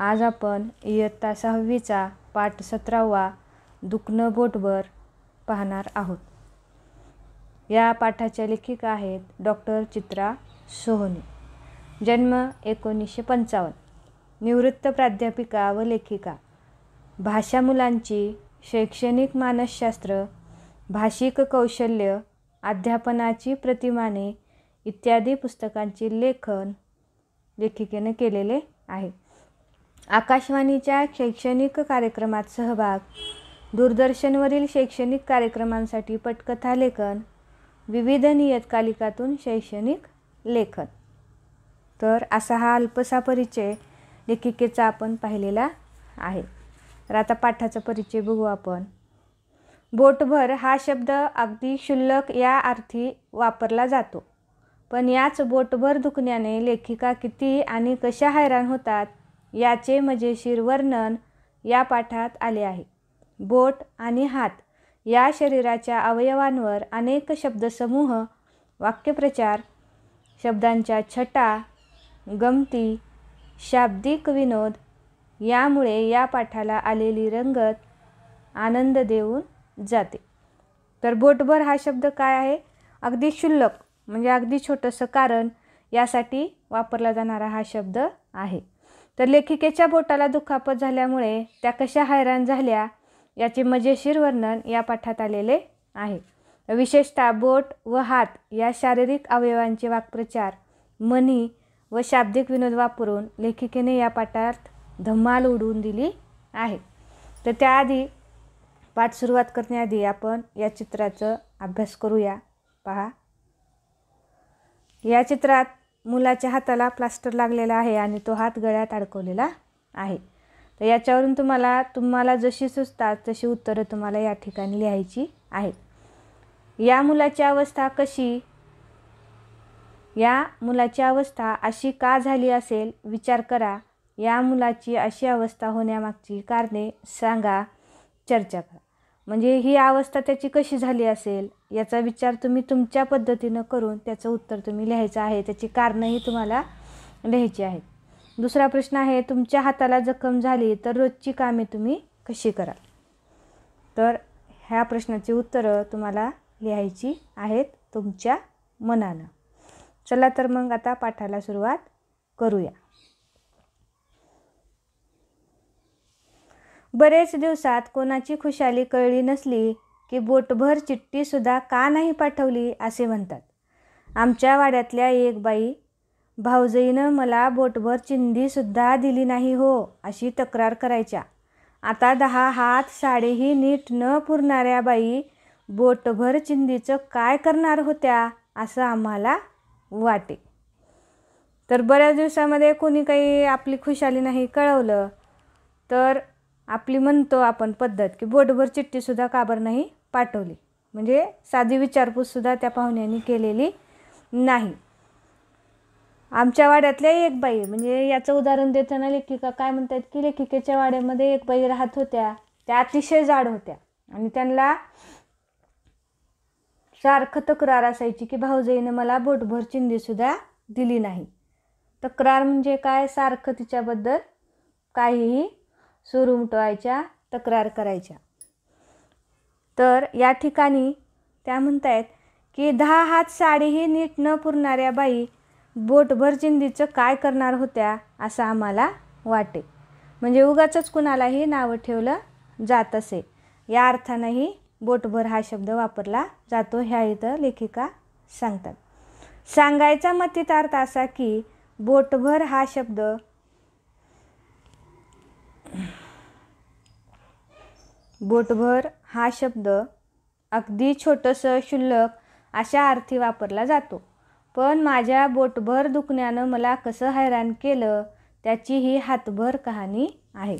आज आपण इयत्ता सहावीचा पाठ सतरावा दुखणं बोटभर पाहणार आहोत या पाठाच्या लेखिका आहेत डॉक्टर चित्रा सोहनी जन्म एकोणीसशे पंचावन्न निवृत्त प्राध्यापिका व लेखिका भाषा मुलांची शैक्षणिक मानसशास्त्र भाषिक कौशल्य अध्यापनाची प्रतिमाने इत्यादी पुस्तकांचे लेखन लेखिकेने केलेले आहे आकाशवाणीच्या शैक्षणिक कार्यक्रमात सहभाग दूरदर्शनवरील शैक्षणिक कार्यक्रमांसाठी पटकथा लेखन विविध नियतकालिकातून शैक्षणिक लेखन तर असा हा अल्पसा परिचय लेखिकेचा आपण पाहिलेला आहे तर आता पाठाचा परिचय बघू आपण बोटभर हा शब्द अगदी क्षुल्लक या अर्थी वापरला जातो पण याच बोटभर दुखण्याने लेखिका किती आणि कशा हैराण होतात याचे मजेशीर म्हणजे वर्णन या पाठात आले आहे बोट आणि हात या शरीराच्या अवयवांवर अनेक शब्दसमूह वाक्यप्रचार शब्दांच्या छटा गमती शाब्दिक विनोद यामुळे या पाठाला आलेली रंगत आनंद देऊन जाते तर बोटभर हा शब्द काय आहे अगदी क्षुल्लक म्हणजे अगदी छोटंसं कारण यासाठी वापरला जाणारा हा शब्द आहे तर लेखिकेच्या बोटाला दुखापत झाल्यामुळे त्या कशा हैराण झाल्या याचे मजेशीर वर्णन या पाठात आलेले आहे विशेषतः बोट व हात या शारीरिक अवयवांचे वाक्प्रचार मनी व शाब्दिक विनोद वापरून लेखिकेने या पाठात धमाल उडवून दिली आहे तर त्याआधी पाठ सुरुवात करण्याआधी आपण या चित्राचं अभ्यास करूया पहा या चित्रात मुलाच्या हाताला प्लास्टर लागलेला आहे आणि तो हात गळ्यात अडकवलेला आहे तर याच्यावरून तुम्हाला तुम्हाला जशी सुचतात तशी उत्तरं तुम्हाला या ठिकाणी लिहायची आहेत या मुलाची अवस्था कशी या मुलाची अवस्था अशी का झाली असेल विचार करा या मुलाची अशी अवस्था होण्यामागची कारणे सांगा चर्चा करा म्हणजे ही अवस्था त्याची कशी झाली असेल याचा विचार तुम्ही तुमच्या पद्धतीनं करून त्याचं उत्तर तुम्ही लिहायचं आहे त्याची कारणंही तुम्हाला लिहायची आहेत दुसरा प्रश्न आहे तुमच्या हाताला जखम झाली तर रोजची कामे तुम्ही कशी कराल तर ह्या प्रश्नाची उत्तरं तुम्हाला लिहायची आहेत तुमच्या मनानं चला तर मग आता पाठाला सुरुवात करूया बरेच दिवसात कोणाची खुशाली कळली नसली की बोटभर चिठ्ठीसुद्धा का नाही पाठवली असे म्हणतात आमच्या वाड्यातल्या एक बाई भाऊजईनं मला बोटभर चिंधीसुद्धा दिली नाही हो अशी तक्रार करायच्या आता दहा हात साडेही नीट न पुरणाऱ्या बाई बोटभर चिंधीचं काय करणार होत्या असं आम्हाला वाटे तर बऱ्याच दिवसामध्ये कोणी काही आपली खुशाली नाही कळवलं तर आपली म्हणतो आपण पद्धत की बोटभर चिठ्ठीसुद्धा काबर नाही पाठवली म्हणजे साधी विचारपूससुद्धा त्या पाहुण्यांनी केलेली नाही आमच्या वाड्यातल्या एक बाई म्हणजे याचं उदाहरण देताना लेखिका काय म्हणतात की लेखिकेच्या वाड्यामध्ये एक बाई राहत होत्या त्या अतिशय जाड होत्या आणि त्यांना सारखं तक्रार असायची की भाऊजाईनं मला बोटभर चिंधीसुद्धा दिली नाही तक्रार म्हणजे काय सारखं तिच्याबद्दल काहीही सुरुमटवायच्या तक्रार करायच्या तर या ठिकाणी त्या म्हणत आहेत की दहा हात साडीही नीट न पुरणाऱ्या बाई बोटभर जिंदीचं काय करणार होत्या असं आम्हाला वाटे म्हणजे उगाच कुणालाही नावं ठेवलं जात असे या अर्थानंही बोटभर हा शब्द वापरला जातो ह्या इथं लेखिका सांगतात सांगायचा अर्थ असा की बोटभर हा शब्द बोटभर हा शब्द अगदी छोटंसं क्षुल्लक अशा अर्थी वापरला जातो पण माझ्या बोटभर दुखण्यानं मला कसं हैराण केलं त्याची ही हातभर कहाणी आहे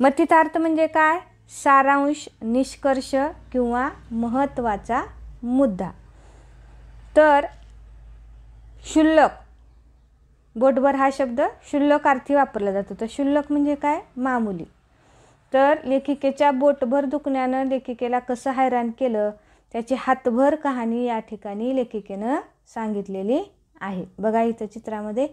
मथितार्थ म्हणजे काय सारांश निष्कर्ष किंवा महत्त्वाचा मुद्दा तर क्षुल्लक बोटभर हा शब्द क्षुल्लक अर्थी वापरला जातो तर क्षुल्लक म्हणजे काय मामुली तर लेखिकेच्या बोटभर दुखण्यानं लेखिकेला कसं हैराण केलं त्याची हातभर कहाणी या ठिकाणी लेखिकेनं सांगितलेली आहे बघा इथं चित्रामध्ये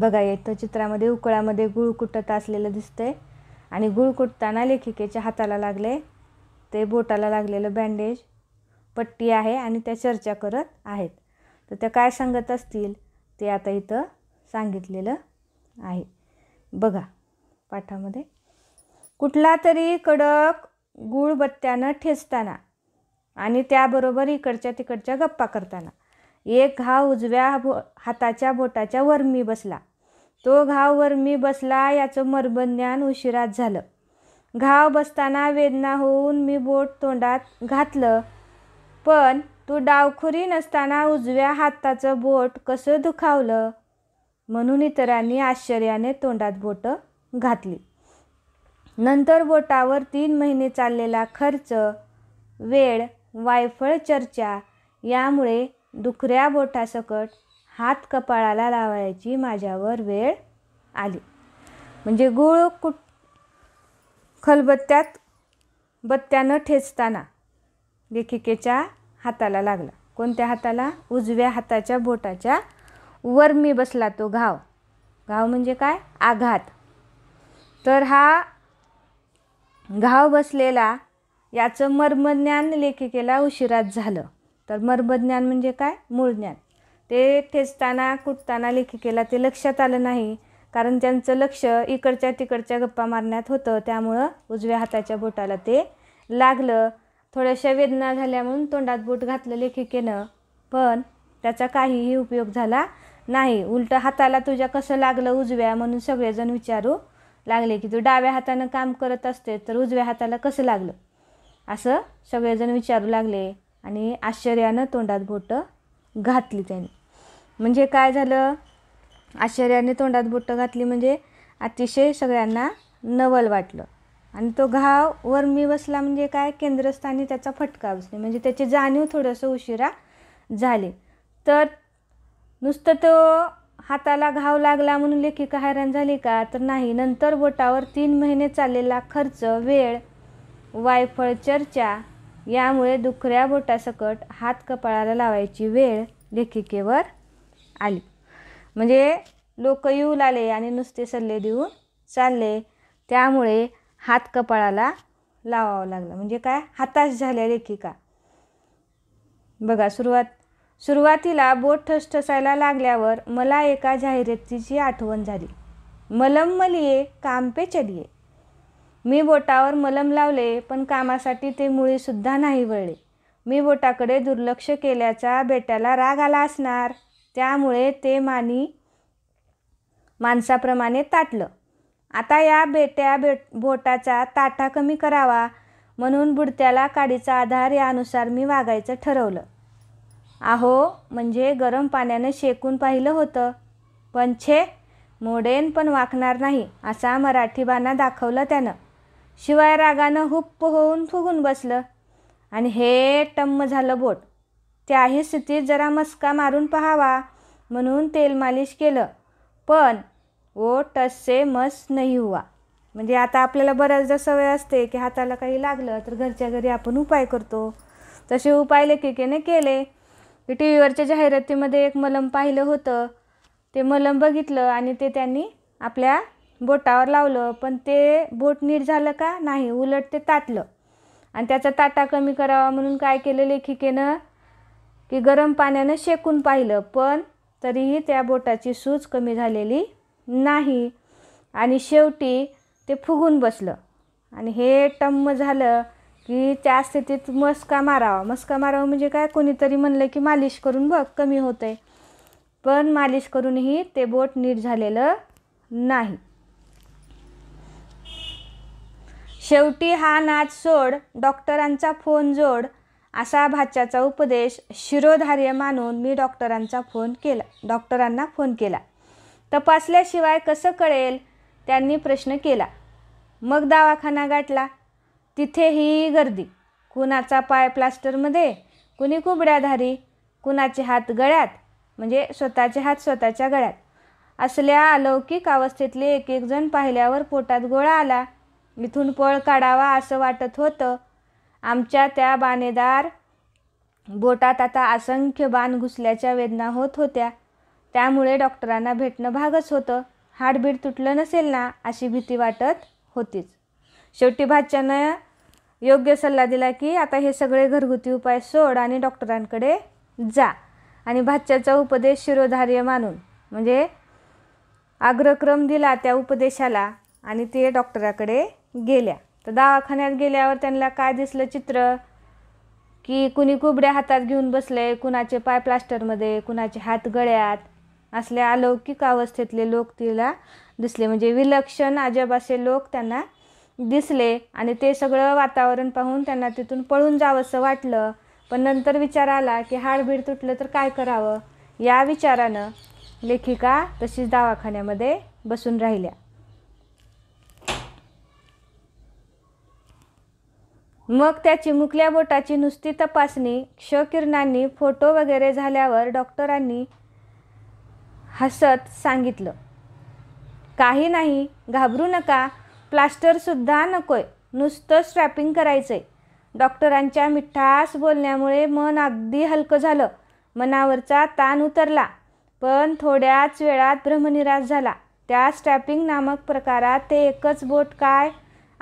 बघा इथं चित्रामध्ये उकळामध्ये गुळ कुटत असलेलं दिसतंय आणि गुळ कुटताना लेखिकेच्या हाताला लागले ते बोटाला लागलेलं बँडेज पट्टी आहे आणि त्या चर्चा करत आहेत तर त्या काय सांगत असतील ते आता इथं सांगितलेलं आहे बघा पाठामध्ये कुठला तरी कडक गुळबत्त्यानं ठेचताना आणि त्याबरोबर इकडच्या तिकडच्या गप्पा करताना एक घाव उजव्या बो हाताच्या बोटाच्या वरमी बसला तो घाव वरमी बसला याचं मर्मज्ञान उशिरात झालं घाव बसताना वेदना होऊन मी बोट तोंडात घातलं पण तू डावखुरी नसताना उजव्या हाताचं बोट कसं दुखावलं म्हणून इतरांनी आश्चर्याने तोंडात बोटं घातली नंतर बोटावर तीन महिने चाललेला खर्च वेळ वायफळ चर्चा यामुळे दुखऱ्या बोटासकट हात कपाळाला लावायची माझ्यावर वेळ आली म्हणजे गुळ कुट खलबत्त्यात बत्त्यानं ठेचताना लेखिकेच्या हाताला लागला कोणत्या हाताला उजव्या हाताच्या बोटाच्या वर मी बसला तो घाव घाव म्हणजे काय आघात तर हा घाव बसलेला याचं मर्मज्ञान लेखिकेला उशिराच झालं तर मर्मज्ञान म्हणजे काय मूळ ज्ञान ते ठेचताना कुटताना लेखिकेला ते लक्षात आलं नाही कारण त्यांचं लक्ष इकडच्या तिकडच्या गप्पा मारण्यात होतं त्यामुळं उजव्या हाताच्या बोटाला ते लागलं थोड्याशा वेदना झाल्या म्हणून तोंडात बोट घातलं लेखिकेनं पण त्याचा काहीही उपयोग झाला नाही उलट हाताला तुझ्या कसं लागलं उजव्या म्हणून सगळेजण विचारू लागले की तू डाव्या हातानं काम करत असते तर उजव्या हाताला कसं लागलं असं सगळेजण विचारू लागले आणि आश्चर्यानं तोंडात बोटं घातली त्याने म्हणजे काय झालं आश्चर्याने तोंडात बोटं घातली म्हणजे अतिशय सगळ्यांना नवल वाटलं आणि तो घाव मी बसला म्हणजे काय केंद्रस्थानी त्याचा फटका बसली म्हणजे त्याची जाणीव थोडंसं उशिरा झाली तर नुसतं तो हाताला घाव लागला म्हणून लेखिका हैराण झाली का तर नाही नंतर बोटावर तीन महिने चाललेला खर्च वेळ वायफळ चर्चा यामुळे दुखऱ्या बोटासकट हात कपाळाला लावायची वेळ लेखिकेवर आली म्हणजे लोक येऊ लागले आणि नुसते सल्ले देऊन चालले त्यामुळे हात कपाळाला लावावं लागलं म्हणजे काय हाताश झाल्या लेखिका बघा सुरुवात सुरुवातीला बोट ठसठसायला लागल्यावर मला एका जाहिरातीची आठवण झाली मलम मलिये काम पे चलिये मी बोटावर मलम लावले पण कामासाठी ते मुळीसुद्धा नाही वळले मी बोटाकडे दुर्लक्ष केल्याचा बेट्याला राग आला असणार त्यामुळे ते मानी माणसाप्रमाणे ताटलं आता या बेट्या बेट बोटाचा ताटा कमी करावा म्हणून बुडत्याला काडीचा आधार यानुसार मी वागायचं ठरवलं आहो म्हणजे गरम पाण्यानं शेकून पाहिलं होतं पण छे मोडेन पण वाकणार नाही असा मराठी बाणा दाखवला त्यानं शिवाय रागानं हुप्प होऊन फुगून बसलं आणि हे टम्म झालं बोट त्याही स्थितीत जरा मस्का मारून पहावा म्हणून तेल मालिश केलं पण ओ टससे मस नाही हुवा म्हणजे आता आपल्याला बऱ्याचदा सवय असते की हाताला काही लागलं तर घरच्या घरी आपण उपाय करतो तसे उपाय लेखिकेने केले टी व्हीवरच्या जाहिरातीमध्ये एक मलम पाहिलं होतं ते मलम बघितलं आणि ते त्यांनी आपल्या बोटावर लावलं पण ते बोट नीट झालं का नाही उलट ते ताटलं आणि त्याचा ताटा कमी करावा म्हणून काय केलं लेखिकेनं की गरम पाण्यानं शेकून पाहिलं पण तरीही त्या बोटाची सूज कमी झालेली नाही आणि शेवटी ते फुगून बसलं आणि हे टम्म झालं की त्या स्थितीत मस्का मारावा मस्का मारावा म्हणजे काय कोणीतरी म्हणलं की मालिश करून बघ कमी होते पण मालिश करूनही ते बोट नीट झालेलं नाही शेवटी हा नाच सोड डॉक्टरांचा फोन जोड असा भाच्याचा उपदेश शिरोधार्य मानून मी डॉक्टरांचा फोन केला डॉक्टरांना फोन केला तपासल्याशिवाय कसं कळेल त्यांनी प्रश्न केला मग दवाखाना गाठला तिथेही गर्दी कुणाचा पाय प्लास्टरमध्ये कुणी कुबड्याधारी कुणाचे हात गळ्यात म्हणजे स्वतःचे हात स्वतःच्या गळ्यात असल्या अलौकिक अवस्थेतले एक एक जण पाहिल्यावर पोटात गोळा आला इथून पळ काढावा असं वाटत होतं आमच्या त्या बाणेदार बोटात आता असंख्य बाण घुसल्याच्या वेदना होत होत्या त्यामुळे डॉक्टरांना भेटणं भागच होतं हाडबीड तुटलं नसेल ना अशी भीती वाटत होतीच शेवटी भाच्यानं योग्य सल्ला दिला की आता हे सगळे घरगुती उपाय सोड आणि डॉक्टरांकडे जा आणि भाच्याचा उपदेश शिरोधार्य मानून म्हणजे अग्रक्रम दिला त्या उपदेशाला आणि ते डॉक्टराकडे गेल्या तर दवाखान्यात गेल्यावर त्यांना काय दिसलं चित्र की कुणी कुबड्या हातात घेऊन बसले कुणाचे पाय प्लास्टरमध्ये कुणाचे हात गळ्यात असल्या अलौकिक अवस्थेतले लोक तिला दिसले म्हणजे विलक्षण अजब असे लोक त्यांना दिसले आणि ते सगळं वातावरण पाहून त्यांना तिथून पळून जावंसं वाटलं पण नंतर विचार आला की हाडभीड तुटलं तर काय करावं या विचारानं लेखिका तशीच दवाखान्यामध्ये बसून राहिल्या मग त्याची मुकल्या बोटाची नुसती तपासणी क्षकिरणांनी फोटो वगैरे झाल्यावर डॉक्टरांनी हसत सांगितलं काही नाही घाबरू नका प्लास्टरसुद्धा नको आहे नुसतं स्ट्रॅपिंग करायचं आहे डॉक्टरांच्या मिठास बोलण्यामुळे मन अगदी हलकं झालं मनावरचा ताण उतरला पण थोड्याच वेळात भ्रमनिराश झाला त्या स्ट्रॅपिंग नामक प्रकारात ते एकच बोट काय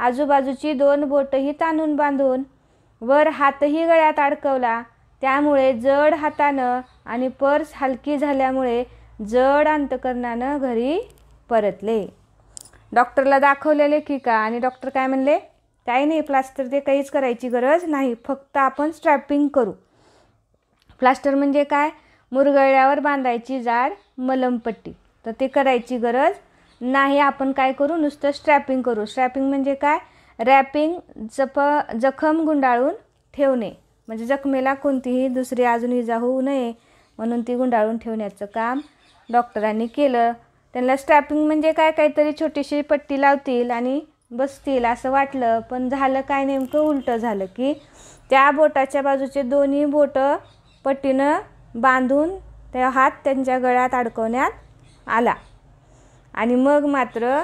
आजूबाजूची दोन बोटही ताणून बांधून वर हातही गळ्यात अडकवला त्यामुळे जड हातानं आणि पर्स हलकी झाल्यामुळे जड अंतकरणानं घरी परतले डॉक्टरला दाखवलेले की का आणि डॉक्टर काय म्हणले काही नाही प्लास्टर ते काहीच करायची गरज नाही फक्त आपण स्ट्रॅपिंग करू प्लास्टर म्हणजे काय मुरगळ्यावर बांधायची जाड मलमपट्टी तर ते करायची गरज नाही आपण काय करू नुसतं स्ट्रॅपिंग करू स्ट्रॅपिंग म्हणजे काय रॅपिंग जप जखम गुंडाळून ठेवणे म्हणजे जखमेला कोणतीही दुसरी अजून इजा होऊ नये म्हणून ती गुंडाळून ठेवण्याचं काम डॉक्टरांनी केलं त्यांना स्ट्रॅपिंग म्हणजे काय काहीतरी छोटीशी पट्टी लावतील आणि बसतील असं वाटलं पण झालं काय नेमकं उलटं झालं की त्या बोटाच्या बाजूचे दोन्ही बोटं पट्टीनं बांधून त्या हात त्यांच्या गळ्यात अडकवण्यात आला आणि मग मात्र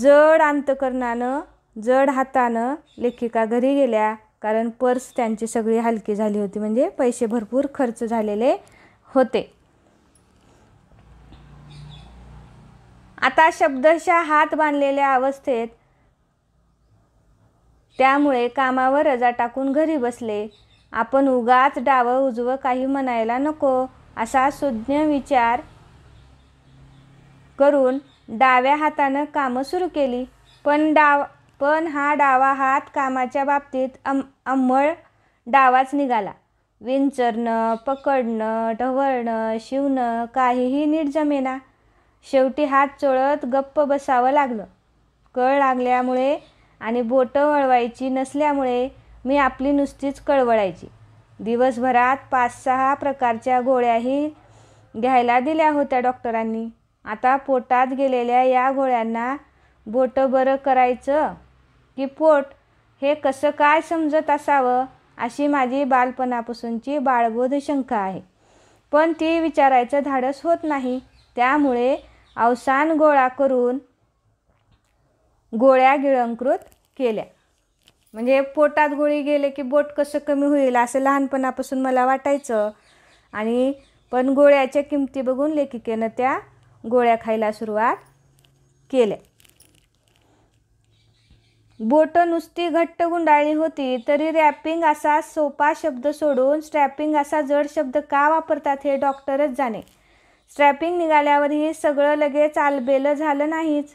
जड अंतकरणानं जड हातानं लेखिका घरी गेल्या कारण पर्स त्यांची सगळी हलकी झाली होती म्हणजे पैसे भरपूर खर्च झालेले होते आता शब्दशः हात बांधलेल्या अवस्थेत त्यामुळे कामावर रजा टाकून घरी बसले आपण उगाच डावं उजवं काही म्हणायला नको असा सुज्ञ विचार करून डाव्या हातानं कामं सुरू केली पण डाव पण हा डावा हात कामाच्या बाबतीत अम अंमळ डावाच निघाला विंचरणं पकडणं ढवळणं शिवणं काहीही नीट जमेना शेवटी हात चोळत गप्प बसावं लागलं कळ लागल्यामुळे आणि बोटं वळवायची नसल्यामुळे मी आपली नुसतीच कळवळायची दिवसभरात पाच सहा प्रकारच्या गोळ्याही घ्यायला दिल्या होत्या डॉक्टरांनी आता पोटात गेलेल्या या गोळ्यांना बोटं बरं करायचं की पोट हे कसं काय समजत असावं अशी माझी बालपणापासूनची बाळबोध शंका आहे पण ती विचारायचं धाडस होत नाही त्यामुळे अवसान गोळा करून गोळ्या गिळंकृत केल्या म्हणजे पोटात गोळी गेले की बोट कसं कमी होईल असं लहानपणापासून मला वाटायचं आणि पण गोळ्याच्या किमती बघून लेखिकेनं त्या गोळ्या खायला सुरुवात केल्या बोटं नुसती घट्ट गुंडाळली होती तरी रॅपिंग असा सोपा शब्द सोडून स्ट्रॅपिंग असा जड शब्द का वापरतात हे डॉक्टरच जाणे स्ट्रॅपिंग निघाल्यावरही सगळं लगेच आलबेलं झालं नाहीच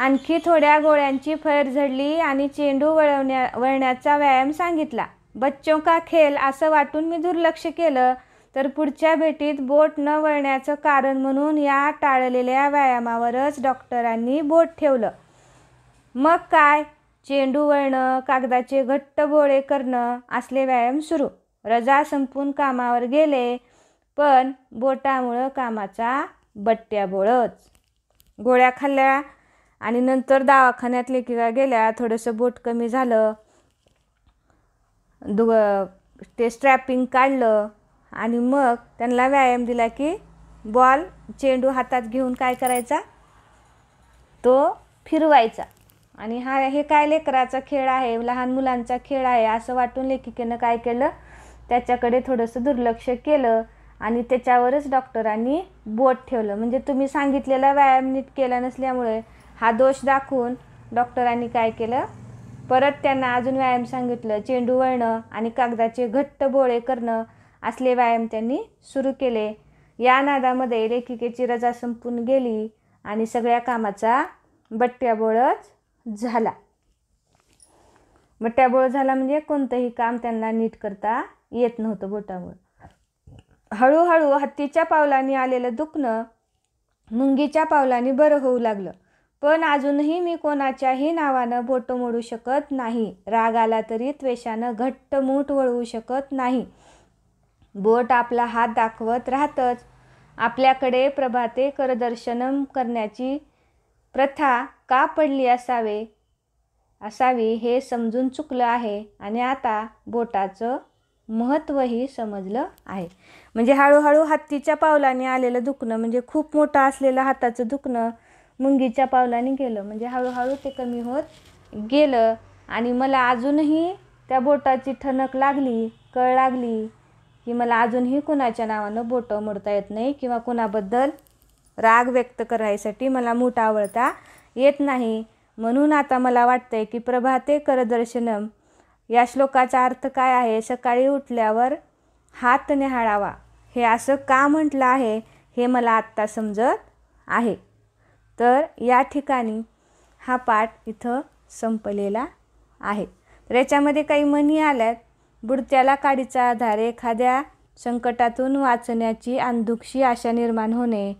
आणखी थोड्या गोळ्यांची फैर झडली आणि चेंडू वळवण्या वळण्याचा व्यायाम सांगितला बच्चों का खेल असं वाटून मी दुर्लक्ष केलं तर पुढच्या भेटीत बोट न वळण्याचं कारण म्हणून या टाळलेल्या व्यायामावरच डॉक्टरांनी बोट ठेवलं मग काय चेंडू वळणं कागदाचे घट्ट बोळे करणं असले व्यायाम सुरू रजा संपून कामावर गेले पण बोटामुळं कामाचा बट्ट्या बोळच गोळ्या खाल्ल्या आणि नंतर दवाखान्यात लेखिका गेल्या थोडंसं बोट कमी झालं दु ते स्ट्रॅपिंग काढलं आणि मग त्यांना व्यायाम दिला की बॉल चेंडू हातात घेऊन काय करायचा तो फिरवायचा आणि हा हे काय लेकराचा खेळ आहे लहान मुलांचा खेळ आहे असं वाटून लेखिकेनं काय केलं त्याच्याकडे थोडंसं दुर्लक्ष केलं आणि त्याच्यावरच डॉक्टरांनी बोट ठेवलं म्हणजे तुम्ही सांगितलेला व्यायाम नीट केला नसल्यामुळे हा दोष दाखवून डॉक्टरांनी काय केलं परत त्यांना अजून व्यायाम सांगितलं चेंडू वळणं आणि कागदाचे घट्ट बोळे करणं असले व्यायाम त्यांनी सुरू केले या नादामध्ये लेखिकेची रजा संपून गेली आणि सगळ्या कामाचा बट्ट्याबोळच झाला बट्ट्याबोळ झाला म्हणजे कोणतंही काम त्यांना नीट करता येत नव्हतं बोटावर हळूहळू हत्तीच्या पावलांनी आलेलं दुखणं मुंगीच्या पावलांनी बरं होऊ लागलं पण अजूनही मी कोणाच्याही नावानं बोटं मोडू शकत नाही राग आला तरी त्वेषानं घट्ट मूठ वळवू शकत नाही बोट आपला हात दाखवत राहतच आपल्याकडे प्रभाते करदर्शन करण्याची प्रथा का पडली असावे असावी हे समजून चुकलं आहे आणि आता बोटाचं महत्त्वही समजलं आहे म्हणजे हळूहळू हत्तीच्या पावलाने आलेलं दुखणं म्हणजे खूप मोठं असलेलं हाताचं दुखणं मुंगीच्या पावलाने गेलं म्हणजे हळूहळू ते कमी होत गेलं आणि मला अजूनही त्या बोटाची ठणक लागली कळ लागली की मला अजूनही कुणाच्या नावानं बोटं मोडता येत नाही किंवा कुणाबद्दल राग व्यक्त करायसाठी मला मूठ आवडता येत नाही म्हणून आता मला वाटतंय की प्रभाते करदर्शनम या श्लोकाचा अर्थ काय आहे सकाळी उठल्यावर हात न्याहाळावा हे असं का म्हटलं आहे हे मला आत्ता समजत आहे तर या ठिकाणी हा पाठ इथं संपलेला आहे तर याच्यामध्ये काही म्हणी आल्यात बुडत्याला काडीचा आधार एखाद्या संकटातून वाचण्याची अंधुक्षी आशा निर्माण होणे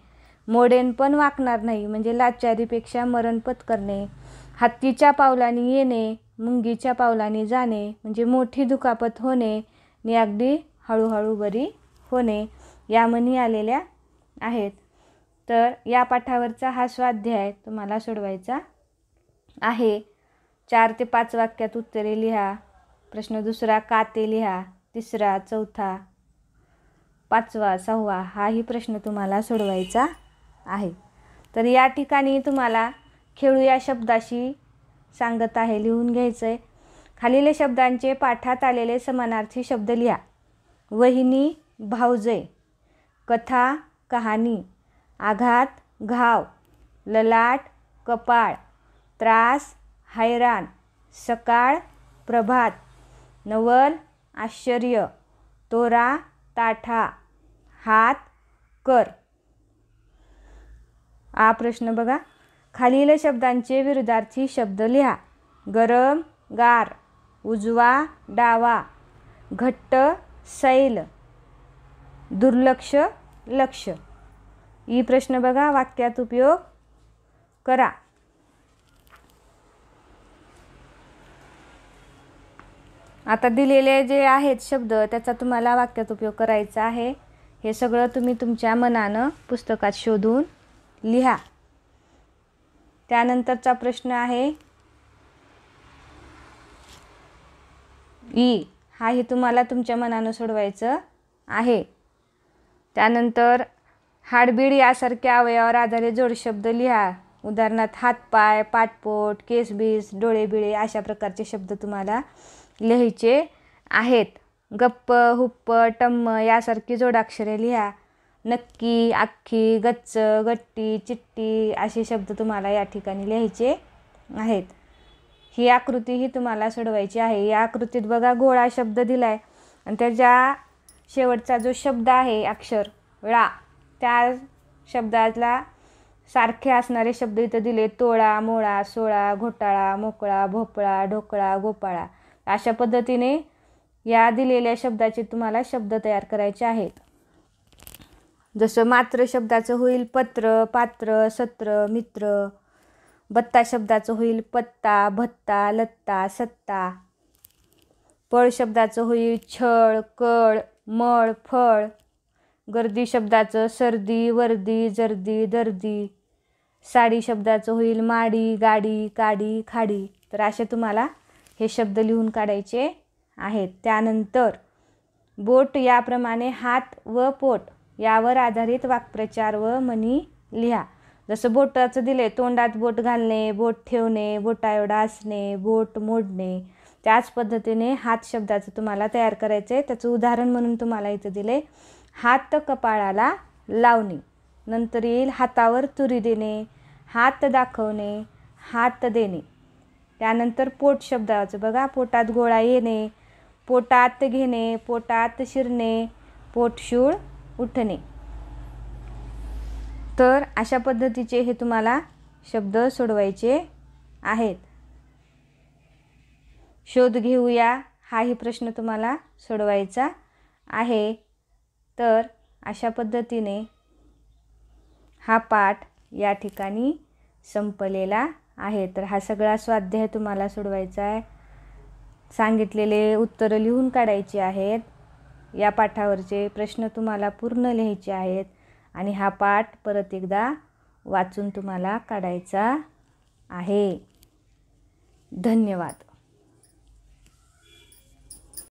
मोडेन पण वाकणार नाही म्हणजे लाचारीपेक्षा मरण पत्करणे हत्तीच्या पावलाने येणे मुंगीच्या पावलाने जाणे म्हणजे मोठी दुखापत होणे आणि अगदी हळूहळू बरी होणे या म्हणी आलेल्या आहेत तर या पाठावरचा हा स्वाध्याय तुम्हाला सोडवायचा आहे चार ते पाच वाक्यात उत्तरे लिहा प्रश्न दुसरा का ते लिहा तिसरा चौथा पाचवा सहावा हाही प्रश्न तुम्हाला सोडवायचा आहे तर या ठिकाणी तुम्हाला खेळू या शब्दाशी सांगत आहे लिहून घ्यायचं आहे खालील शब्दांचे पाठात आलेले समानार्थी शब्द लिहा वहिनी भाऊजय कथा कहाणी आघात घाव ललाट कपाळ त्रास हैराण सकाळ प्रभात नवल आश्चर्य तोरा ताठा हात कर हा प्रश्न बघा खालील शब्दांचे विरुद्धार्थी शब्द लिहा गरम गार उजवा डावा घट्ट सैल दुर्लक्ष लक्ष ही प्रश्न बघा वाक्यात उपयोग करा आता दिलेले जे आहेत शब्द त्याचा तुम्हाला वाक्यात उपयोग करायचा आहे हे सगळं तुम्ही तुमच्या मनानं पुस्तकात शोधून लिहा त्यानंतरचा प्रश्न आहे ई हा हे तुम्हाला तुमच्या मनानं सोडवायचं आहे त्यानंतर हाडबीड यासारख्या अवयवावर आधारित जोडशब्द लिहा उदाहरणार्थ हातपाय पाटपोट केसबीस डोळेबिळे अशा प्रकारचे शब्द तुम्हाला लिहायचे आहेत गप्प हुप्प टम्म यासारखी जोडाक्षरे लिहा नक्की आख्खी गच्च गट्टी चिट्टी असे शब्द तुम्हाला या ठिकाणी लिहायचे आहेत ही आकृती ही तुम्हाला सोडवायची आहे या आकृतीत बघा गोळा शब्द दिलाय आहे आणि त्याच्या शेवटचा जो शब्द आहे अक्षर ळा त्या शब्दाला सारखे असणारे शब्द इथं दिले तोळा मोळा सोळा घोटाळा मोकळा भोपळा ढोकळा गोपाळा अशा पद्धतीने या दिलेल्या शब्दाचे तुम्हाला शब्द तयार करायचे आहेत जसं मात्र शब्दाचं होईल पत्र पात्र सत्र मित्र बत्ता शब्दाचं होईल पत्ता भत्ता लत्ता सत्ता पळ शब्दाचं होईल छळ कळ मळ फळ गर्दी शब्दाचं सर्दी वर्दी जर्दी दर्दी साडी शब्दाचं होईल माडी गाडी काडी खाडी तर असे तुम्हाला हे शब्द लिहून काढायचे आहेत त्यानंतर बोट याप्रमाणे हात व पोट यावर आधारित वाक्प्रचार व म्हणी लिहा जसं बोटाचं दिले तोंडात बोट घालणे बोट ठेवणे बोटाएवढा असणे बोट मोडणे त्याच पद्धतीने हात शब्दाचं तुम्हाला तयार करायचं आहे त्याचं उदाहरण म्हणून तुम्हाला इथं दिले हात कपाळाला लावणे नंतर येईल हातावर तुरी देणे हात दाखवणे हात देणे त्यानंतर पोट शब्दाचं बघा पोटात गोळा येणे पोटात घेणे पोटात शिरणे पोटशूळ उठणे तर अशा पद्धतीचे हे तुम्हाला शब्द सोडवायचे आहेत शोध घेऊया हाही प्रश्न तुम्हाला सोडवायचा आहे तर अशा पद्धतीने हा पाठ या ठिकाणी संपलेला आहे तर हा सगळा स्वाध्याय तुम्हाला सोडवायचा आहे सांगितलेले उत्तरं लिहून काढायची आहेत या पाठावरचे प्रश्न तुम्हाला पूर्ण लिहायचे आहेत आणि हा पाठ परत एकदा वाचून तुम्हाला काढायचा आहे धन्यवाद